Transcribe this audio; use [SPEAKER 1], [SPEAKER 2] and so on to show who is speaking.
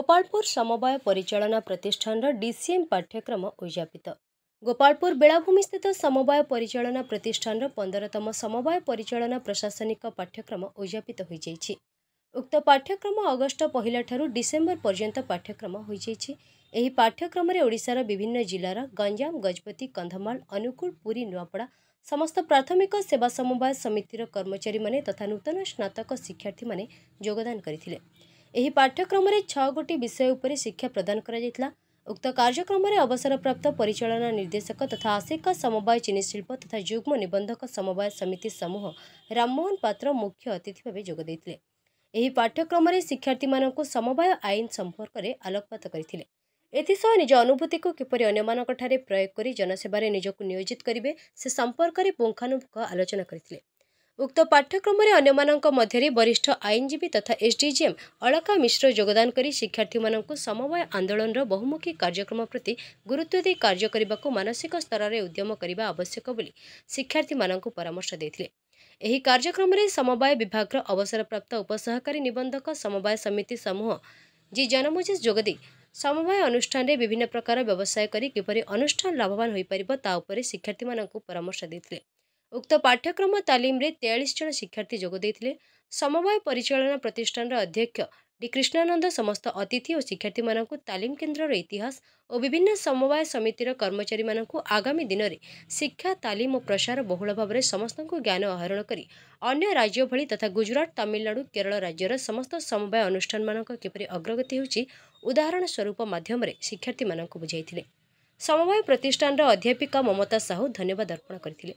[SPEAKER 1] ଗୋପାଳପୁର ସମବାୟ ପରିଚାଳନା ପ୍ରତିଷ୍ଠାନର ଡିସିଏମ୍ ପାଠ୍ୟକ୍ରମ ଉଦ୍ଯାପିତ ଗୋପାଳପୁର ବେଳାଭୂମି ସ୍ଥିତ ସମବାୟ ପରିଚାଳନା ପ୍ରତିଷ୍ଠାନର ପନ୍ଦରତମ ସମବାୟ ପରିଚାଳନା ପ୍ରଶାସନିକ ପାଠ୍ୟକ୍ରମ ଉଦ୍ଯାପିତ ହୋଇଯାଇଛି ଉକ୍ତ ପାଠ୍ୟକ୍ରମ ଅଗଷ୍ଟ ପହିଲାଠାରୁ ଡିସେମ୍ବର ପର୍ଯ୍ୟନ୍ତ ପାଠ୍ୟକ୍ରମ ହୋଇଯାଇଛି ଏହି ପାଠ୍ୟକ୍ରମରେ ଓଡ଼ିଶାର ବିଭିନ୍ନ ଜିଲ୍ଲାର ଗଞ୍ଜାମ ଗଜପତି କନ୍ଧମାଳ ଅନୁଗୁଳ ପୁରୀ ନୂଆପଡ଼ା ସମସ୍ତ ପ୍ରାଥମିକ ସେବା ସମବାୟ ସମିତିର କର୍ମଚାରୀମାନେ ତଥା ନୂତନ ସ୍ନାତକ ଶିକ୍ଷାର୍ଥୀମାନେ ଯୋଗଦାନ କରିଥିଲେ ଏହି ପାଠ୍ୟକ୍ରମରେ ଛଅ ଗୋଟି ବିଷୟ ଉପରେ ଶିକ୍ଷା ପ୍ରଦାନ କରାଯାଇଥିଲା ଉକ୍ତ କାର୍ଯ୍ୟକ୍ରମରେ ଅବସରପ୍ରାପ୍ତ ପରିଚାଳନା ନିର୍ଦ୍ଦେଶକ ତଥା ଆଶିକ ସମବାୟ ଚିନି ଶିଳ୍ପ ତଥା ଯୁଗ୍ମ ନିବନ୍ଧକ ସମବାୟ ସମିତି ସମୂହ ରାମମୋହନ ପାତ୍ର ମୁଖ୍ୟ ଅତିଥି ଭାବେ ଯୋଗ ଦେଇଥିଲେ ଏହି ପାଠ୍ୟକ୍ରମରେ ଶିକ୍ଷାର୍ଥୀମାନଙ୍କୁ ସମବାୟ ଆଇନ ସମ୍ପର୍କରେ ଆଲୋକପାତ କରିଥିଲେ ଏଥିସହ ନିଜ ଅନୁଭୂତିକୁ କିପରି ଅନ୍ୟମାନଙ୍କଠାରେ ପ୍ରୟୋଗ କରି ଜନସେବାରେ ନିଜକୁ ନିୟୋଜିତ କରିବେ ସେ ସମ୍ପର୍କରେ ପୁଙ୍ଖାନୁପୁଙ୍ଖ ଆଲୋଚନା କରିଥିଲେ ଉକ୍ତ ପାଠ୍ୟକ୍ରମରେ ଅନ୍ୟମାନଙ୍କ ମଧ୍ୟରେ ବରିଷ୍ଠ ଆଇନଜୀବୀ ତଥା ଏସ୍ଡିଜିଏମ୍ ଅଳକା ମିଶ୍ର ଯୋଗଦାନ କରି ଶିକ୍ଷାର୍ଥୀମାନଙ୍କୁ ସମବାୟ ଆନ୍ଦୋଳନର ବହୁମୁଖୀ କାର୍ଯ୍ୟକ୍ରମ ପ୍ରତି ଗୁରୁତ୍ୱ ଦେଇ କାର୍ଯ୍ୟ କରିବାକୁ ମାନସିକ ସ୍ତରରେ ଉଦ୍ୟମ କରିବା ଆବଶ୍ୟକ ବୋଲି ଶିକ୍ଷାର୍ଥୀମାନଙ୍କୁ ପରାମର୍ଶ ଦେଇଥିଲେ ଏହି କାର୍ଯ୍ୟକ୍ରମରେ ସମବାୟ ବିଭାଗର ଅବସରପ୍ରାପ୍ତ ଉପସହକାରୀ ନିବନ୍ଧକ ସମବାୟ ସମିତି ସମୂହ ଜି ଜନମୋଜିସ୍ ଯୋଗଦେଇ ସମବାୟ ଅନୁଷ୍ଠାନରେ ବିଭିନ୍ନ ପ୍ରକାର ବ୍ୟବସାୟ କରି କିପରି ଅନୁଷ୍ଠାନ ଲାଭବାନ ହୋଇପାରିବ ତା ଉପରେ ଶିକ୍ଷାର୍ଥୀମାନଙ୍କୁ ପରାମର୍ଶ ଦେଇଥିଲେ ଉକ୍ତ ପାଠ୍ୟକ୍ରମ ତାଲିମରେ ତେୟାଳିଶ ଜଣ ଶିକ୍ଷାର୍ଥୀ ଯୋଗ ଦେଇଥିଲେ ସମବାୟ ପରିଚାଳନା ପ୍ରତିଷ୍ଠାନର ଅଧ୍ୟକ୍ଷ ଡି କ୍ରିଷ୍ଣାନନ୍ଦ ସମସ୍ତ ଅତିଥି ଓ ଶିକ୍ଷାର୍ଥୀମାନଙ୍କୁ ତାଲିମ କେନ୍ଦ୍ରର ଇତିହାସ ଓ ବିଭିନ୍ନ ସମବାୟ ସମିତିର କର୍ମଚାରୀମାନଙ୍କୁ ଆଗାମୀ ଦିନରେ ଶିକ୍ଷା ତାଲିମ ଓ ପ୍ରସାର ବହୁଳ ଭାବରେ ସମସ୍ତଙ୍କୁ ଜ୍ଞାନ ଆହରଣ କରି ଅନ୍ୟ ରାଜ୍ୟ ଭଳି ତଥା ଗୁଜରାଟ ତାମିଲନାଡ଼ୁ କେରଳ ରାଜ୍ୟର ସମସ୍ତ ସମବାୟ ଅନୁଷ୍ଠାନମାନଙ୍କ କିପରି ଅଗ୍ରଗତି ହେଉଛି ଉଦାହରଣ ସ୍ୱରୂପ ମାଧ୍ୟମରେ ଶିକ୍ଷାର୍ଥୀମାନଙ୍କୁ ବୁଝାଇଥିଲେ ସମବାୟ ପ୍ରତିଷ୍ଠାନର ଅଧ୍ୟାପିକା ମମତା ସାହୁ ଧନ୍ୟବାଦ ଅର୍ପଣ କରିଥିଲେ